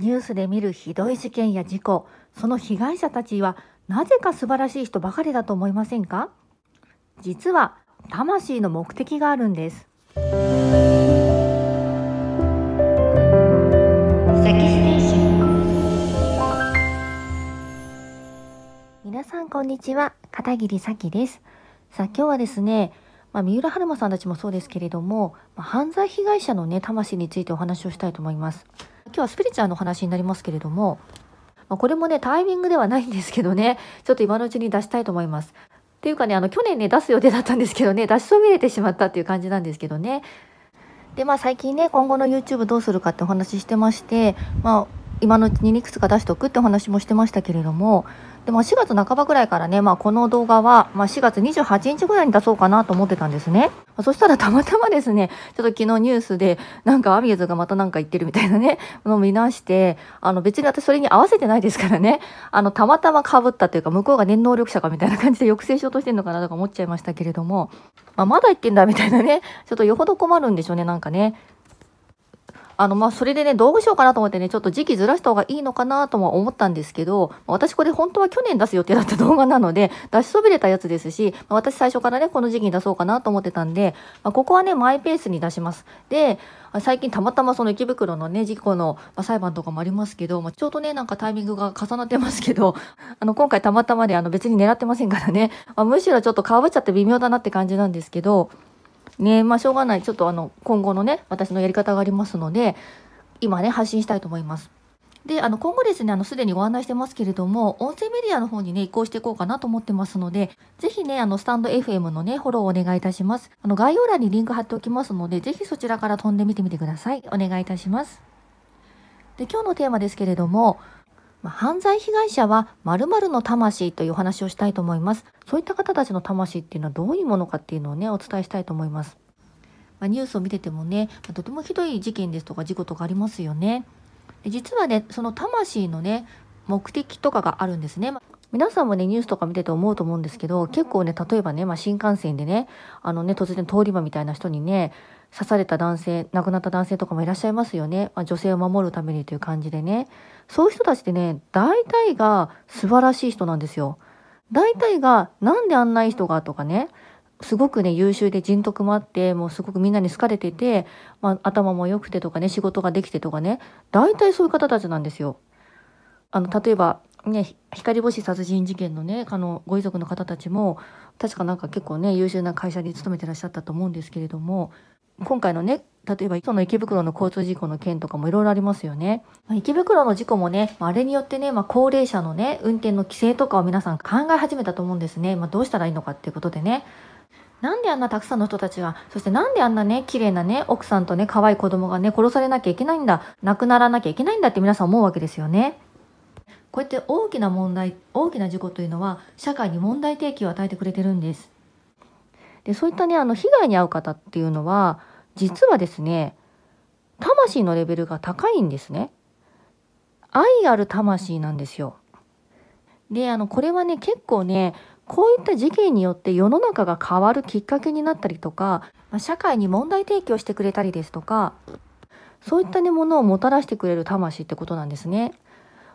ニュースで見るひどい事件や事故、その被害者たちはなぜか素晴らしい人ばかりだと思いませんか実は魂の目的があるんです。皆さんこんにちは片桐咲です。さあ今日はですねまあ、三浦春馬さんたちもそうですけれども、まあ、犯罪被害者のね魂についてお話をしたいと思います。今日はスピリチュアルの話になりますけれども、まあ、これもね、タイミングではないんですけどね、ちょっと今のうちに出したいと思います。っていうかね、あの、去年ね、出す予定だったんですけどね、出しそびれてしまったっていう感じなんですけどね。で、まあ最近ね、今後の YouTube どうするかってお話ししてまして、まあ今のうちにいくつか出しておくってお話もしてましたけれどもでも4月半ばぐらいからね、まあ、この動画は、まあ、4月28日ぐらいに出そうかなと思ってたんですね。そしたらたまたまですね、ちょっと昨日ニュースで、なんかアミューズがまたなんか言ってるみたいなね、のを見直して、あの別に私それに合わせてないですからね、あのたまたま被ったというか、向こうが念能力者かみたいな感じで抑制しようとしてるのかなとか思っちゃいましたけれども、まあ、まだ言ってんだみたいなね、ちょっとよほど困るんでしょうね、なんかね。あの、まあ、それでね、どうしようかなと思ってね、ちょっと時期ずらした方がいいのかなとも思ったんですけど、私これ本当は去年出す予定だった動画なので、出しそびれたやつですし、ま私最初からね、この時期に出そうかなと思ってたんで、まあ、ここはね、マイペースに出します。で、最近たまたまその池袋のね、事故の、ま裁判とかもありますけど、まあ、ちょうどね、なんかタイミングが重なってますけど、あの、今回たまたまであの別に狙ってませんからね、まあ、むしろちょっとかぶっちゃって微妙だなって感じなんですけど、ねまあしょうがないちょっとあの今後のね私のやり方がありますので今ね発信したいと思います。であの今後ですねあのすでにご案内してますけれども音声メディアの方にね移行していこうかなと思ってますのでぜひねあのスタンド FM のねフォローお願いいたしますあの概要欄にリンク貼っておきますのでぜひそちらから飛んでみてみてくださいお願いいたしますで今日のテーマですけれどもまあ、犯罪被害者は〇〇の魂というお話をしたいと思います。そういった方たちの魂っていうのはどういうものかっていうのをね、お伝えしたいと思います。まあ、ニュースを見ててもね、まあ、とてもひどい事件ですとか事故とかありますよね。で実はね、その魂のね、目的とかがあるんですね。皆さんもね、ニュースとか見てて思うと思うんですけど、結構ね、例えばね、まあ、新幹線でね、あのね、突然通り魔みたいな人にね、刺された男性、亡くなった男性とかもいらっしゃいますよね。まあ、女性を守るためにという感じでね。そういう人たちってね、大体が素晴らしい人なんですよ。大体が、なんであんない人がとかね、すごくね、優秀で人徳もあって、もうすごくみんなに好かれてて、まあ、頭も良くてとかね、仕事ができてとかね、大体そういう方たちなんですよ。あの、例えば、ね、光星殺人事件のね、あの、ご遺族の方たちも、確かなんか結構ね、優秀な会社に勤めてらっしゃったと思うんですけれども、今回のね、例えば、その池袋の交通事故の件とかもいろいろありますよね。池袋の事故もね、あれによってね、まあ、高齢者のね、運転の規制とかを皆さん考え始めたと思うんですね。まあ、どうしたらいいのかっていうことでね。なんであんなたくさんの人たちが、そしてなんであんなね、綺麗なね、奥さんとね、可愛い子供がね、殺されなきゃいけないんだ、亡くならなきゃいけないんだって皆さん思うわけですよね。こうやって大きな問題大きな事故というのは社会に問題提起を与えてくれてるんです。でそういったねあの被害に遭う方っていうのは実はですね魂のレベルが高いんですね。愛ある魂なんですよ。であのこれはね結構ねこういった事件によって世の中が変わるきっかけになったりとか、まあ、社会に問題提起をしてくれたりですとかそういったねものをもたらしてくれる魂ってことなんですね。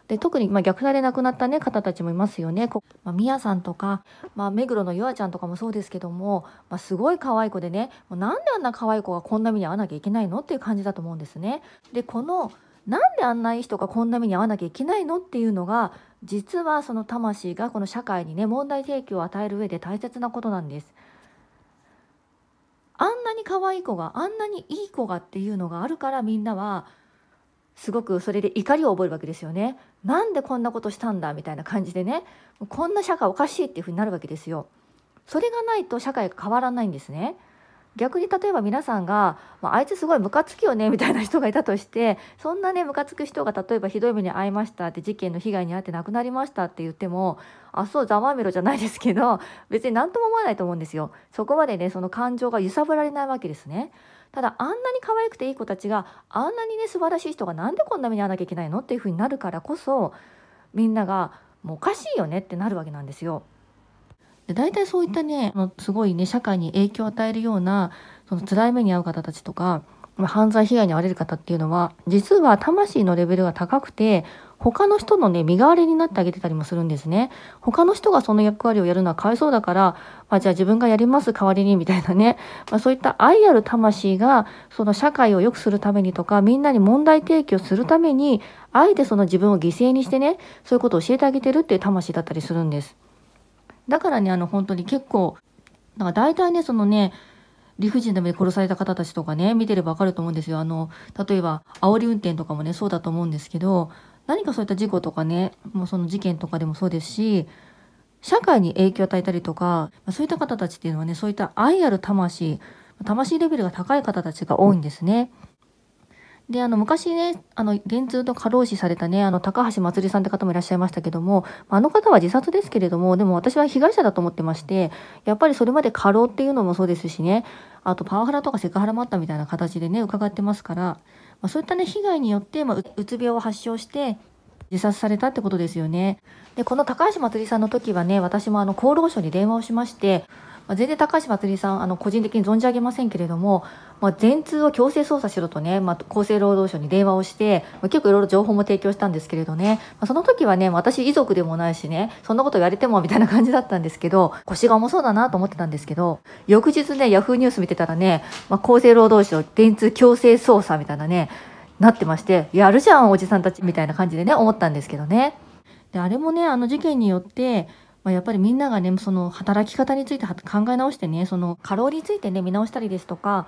で特にまあ虐待で亡くなった、ね、方たちもいますよね。まあ、ミヤさんとか、まあ、目黒のゆあちゃんとかもそうですけども、まあ、すごい可愛い子でねもうなんであんな可愛い子がこんな目に遭わなきゃいけないのっていう感じだと思うんですね。でこのなんであんないい人がこんな目に遭わなきゃいけないのっていうのが実はその魂がこの社会にね問題提起を与える上で大切なことなんです。あんなに可愛い子があんなにいい子がっていうのがあるからみんなはすごくそれで怒りを覚えるわけですよね。なんでこんなことしたんだみたいな感じでねこんな社会おかしいっていうふうになるわけですよ。それがないと社会が変わらないんですね。逆に例えば皆さんが、まあ、あいつすごいムカつきよねみたいな人がいたとしてそんなねムカつく人が例えばひどい目に遭いましたって事件の被害に遭って亡くなりましたって言ってもあそうざまみろじゃないですけど別に何とも思わないと思うんですよそこまでねその感情が揺さぶられないわけですねただあんなに可愛くていい子たちがあんなにね素晴らしい人がなんでこんな目に遭わなきゃいけないのっていうふうになるからこそみんながもうおかしいよねってなるわけなんですよ。で大体そういったねすごいね社会に影響を与えるようなその辛い目に遭う方たちとか犯罪被害に遭われる方っていうのは実は魂のレベルが高くて他の人のね身代わりになってあげてたりもするんですね他の人がその役割をやるのはかわいそうだから、まあ、じゃあ自分がやります代わりにみたいなね、まあ、そういった愛ある魂がその社会を良くするためにとかみんなに問題提起をするためにあえてその自分を犠牲にしてねそういうことを教えてあげてるっていう魂だったりするんですだからねあの本当に結構だから大体ねそのね理不尽な目で殺された方たちとかね、見てればわかると思うんですよ。あの、例えば、煽り運転とかもね、そうだと思うんですけど、何かそういった事故とかね、もうその事件とかでもそうですし、社会に影響を与えたりとか、そういった方たちっていうのはね、そういった愛ある魂、魂レベルが高い方たちが多いんですね。であの昔ねあの電通と過労死されたねあの高橋まつりさんって方もいらっしゃいましたけどもあの方は自殺ですけれどもでも私は被害者だと思ってましてやっぱりそれまで過労っていうのもそうですしねあとパワハラとかセクハラもあったみたいな形でね伺ってますから、まあ、そういったね被害によって、まあ、うつ病を発症して自殺されたってことですよね。でこの高橋まつりさんの時はね私もあの厚労省に電話をしましてまあ、全然高橋まつりさんあの個人的に存じ上げませんけれども、まあ、全通を強制捜査しろとね、まあ、厚生労働省に電話をして、まあ、結構いろいろ情報も提供したんですけれどね、まあ、その時はね私遺族でもないしねそんなこと言われてもみたいな感じだったんですけど腰が重そうだなと思ってたんですけど翌日ねヤフーニュース見てたらね、まあ、厚生労働省電通強制捜査みたいなねなってましてやるじゃんおじさんたちみたいな感じでね思ったんですけどね。であれもねあの事件によってまあ、やっぱりみんながねその働き方について考え直してねその過労についてね見直したりですとか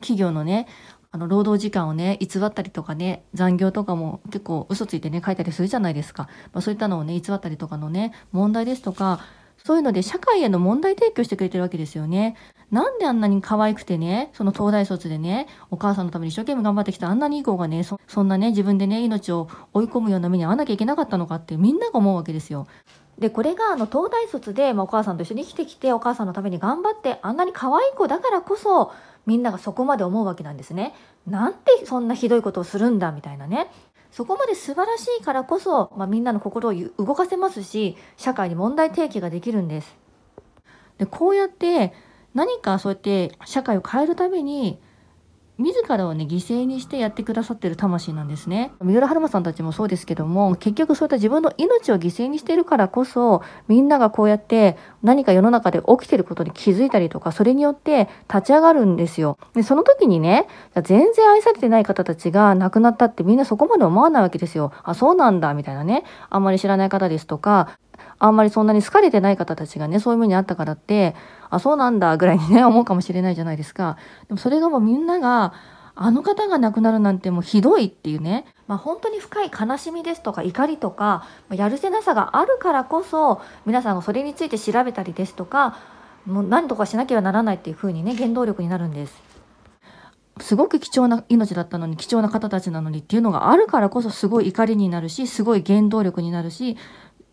企業のねあの労働時間をね偽ったりとかね残業とかも結構嘘ついてね書いたりするじゃないですか、まあ、そういったのをね偽ったりとかのね問題ですとかそういうので社会への問題提供してくれてるわけですよね。なんであんなに可愛くてね、その東大卒でね、お母さんのために一生懸命頑張ってきたあんなにいい子がねそ、そんなね、自分でね、命を追い込むような目に遭わなきゃいけなかったのかってみんなが思うわけですよ。でこれがあの東大卒で、まあ、お母さんと一緒に生きてきてお母さんのために頑張ってあんなに可愛い子だからこそみんながそこまで思うわけなんですね。なんてそんなひどいことをするんだみたいなね。そこまで素晴らしいからこそ、まあ、みんなの心を動かせますし社会に問題提起ができるんです。でこうやって何かそうやって社会を変えるために自らをね犠牲にしてやってくださってる魂なんですね三浦春馬さんたちもそうですけども結局そういった自分の命を犠牲にしているからこそみんながこうやって何か世の中で起きてることに気づいたりとかそれによって立ち上がるんですよでその時にね全然愛されてない方たちが亡くなったってみんなそこまで思わないわけですよあそうなんだみたいなねあんまり知らない方ですとかあんまりそんなに好かれてない方たちがね、そういう目にあったからって、あ、そうなんだぐらいにね、思うかもしれないじゃないですか。でもそれがもうみんなが、あの方が亡くなるなんてもうひどいっていうね、まあ、本当に深い悲しみですとか怒りとか、やるせなさがあるからこそ、皆さんがそれについて調べたりですとか、もう何とかしなきゃならないっていうふうにね、原動力になるんです。すごく貴重な命だったのに貴重な方たちなのにっていうのがあるからこそすごい怒りになるしすごい原動力になるし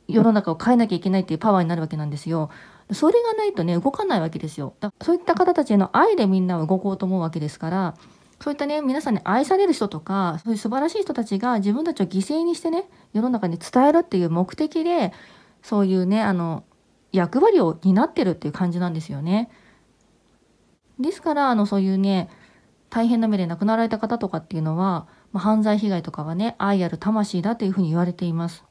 世の中を変えなきゃいけないっていうパワーになるわけなんですよ。それがないとね動かないわけですよ。そういった方たちへの愛でみんなは動こうと思うわけですからそういったね皆さんに愛される人とかそういう素晴らしい人たちが自分たちを犠牲にしてね世の中に伝えるっていう目的でそういうねあの役割を担ってるっていう感じなんですよね。ですからあのそういうね大変な目で亡くなられた方とかっていうのは、まあ、犯罪被害とかはね愛ある魂だというふうに言われています。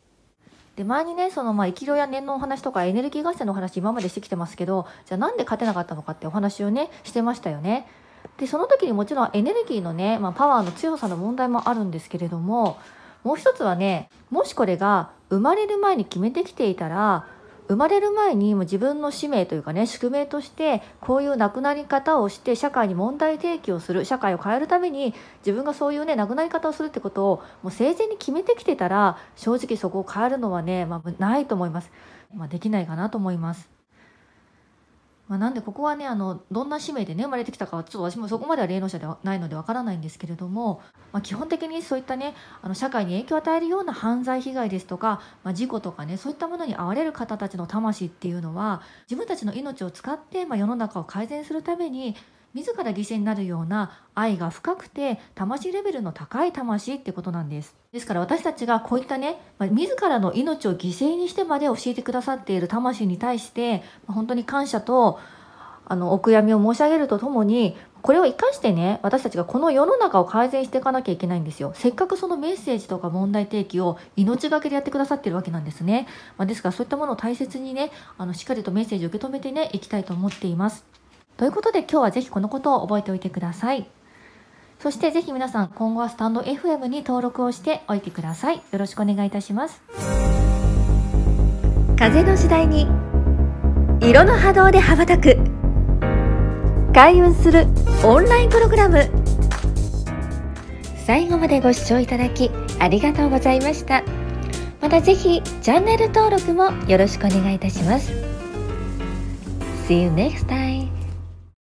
で前にねそのまあ生きろや念のお話とかエネルギー合戦のお話今までしてきてますけどじゃあなんで勝てなかったのかってお話をねしてましたよね。でその時にもちろんエネルギーのね、まあ、パワーの強さの問題もあるんですけれどももう一つはねもしこれが生まれる前に決めてきていたら生まれる前にも自分の使命というかね宿命としてこういう亡くなり方をして社会に問題提起をする社会を変えるために自分がそういうね亡くなり方をするってことをもう生前に決めてきてたら正直そこを変えるのはね、まあ、ないと思います、まあ、できないかなと思います。まあ、なんでここはねあのどんな使命でね生まれてきたかはちょっと私もそこまでは霊能者ではないのでわからないんですけれども、まあ、基本的にそういったねあの社会に影響を与えるような犯罪被害ですとか、まあ、事故とかねそういったものに遭われる方たちの魂っていうのは自分たちの命を使って、ま世の中を改善するために自ら犠牲になるような愛が深くて魂レベルの高い魂ってことなんですですから私たちがこういったね、まあ、自らの命を犠牲にしてまで教えてくださっている魂に対して、まあ、本当に感謝とあのお悔やみを申し上げるとともにこれを生かしてね私たちがこの世の中を改善していかなきゃいけないんですよせっかくそのメッセージとか問題提起を命がけでやってくださってるわけなんですね、まあ、ですからそういったものを大切にねあのしっかりとメッセージを受け止めてねいきたいと思っていますということで今日はぜひこのことを覚えておいてください。そしてぜひ皆さん今後はスタンド FM に登録をしておいてください。よろしくお願いいたします。風の時代に色の波動で羽ばたく開運するオンラインプログラム最後までご視聴いただきありがとうございました。またぜひチャンネル登録もよろしくお願いいたします。See you next time!